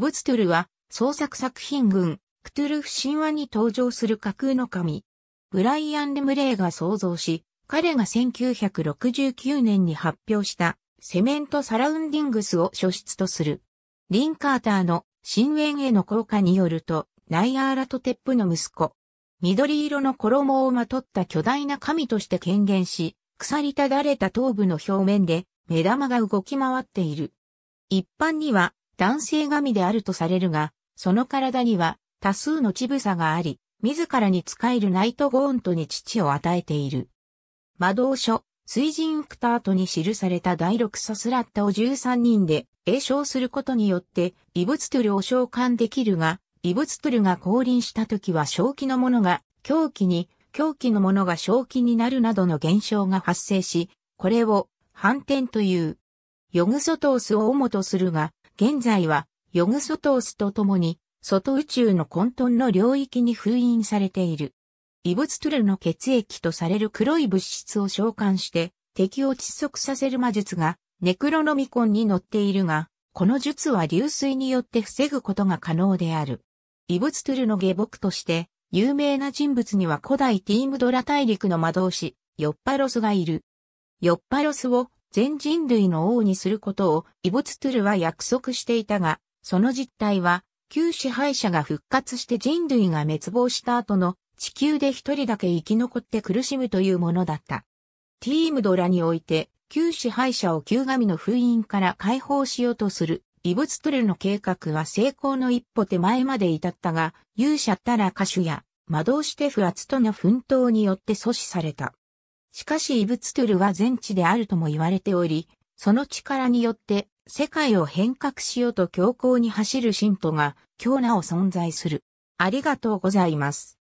ブツトゥルは、創作作品群、クトゥルフ神話に登場する架空の神。ブライアン・レムレイが創造し、彼が1969年に発表したセメントサラウンディングスを書出とする。リン・カーターの深淵への効果によると、ナイアーラとテップの息子。緑色の衣をまとった巨大な神として権限し、腐りただれた頭部の表面で目玉が動き回っている。一般には男性神であるとされるが、その体には多数の乳房があり、自らに仕えるナイトゴーントに乳を与えている。魔導書、水人クタートに記された第六ソスラッタを13人で栄唱することによって異物トゥルを召喚できるが、異物トゥルが降臨した時は正気のものが狂気に、狂気のものが正気になるなどの現象が発生し、これを反転という。ヨグソトースを主とするが、現在は、ヨグソトースと共に、外宇宙の混沌の領域に封印されている。異物トゥルの血液とされる黒い物質を召喚して、敵を窒息させる魔術が、ネクロノミコンに載っているが、この術は流水によって防ぐことが可能である。異物トゥルの下僕として、有名な人物には古代ティームドラ大陸の魔導士、ヨッパロスがいる。ヨッパロスを全人類の王にすることをイボツトゥルは約束していたが、その実態は、旧支配者が復活して人類が滅亡した後の地球で一人だけ生き残って苦しむというものだった。ティームドラにおいて、旧支配者を旧神の封印から解放しようとする、イブツトゥルの計画は成功の一歩手前まで至ったが、勇者たら歌手や、魔導シテフアツとの奮闘によって阻止された。しかし異物トゥルは全知であるとも言われており、その力によって世界を変革しようと強硬に走る信徒が強なお存在する。ありがとうございます。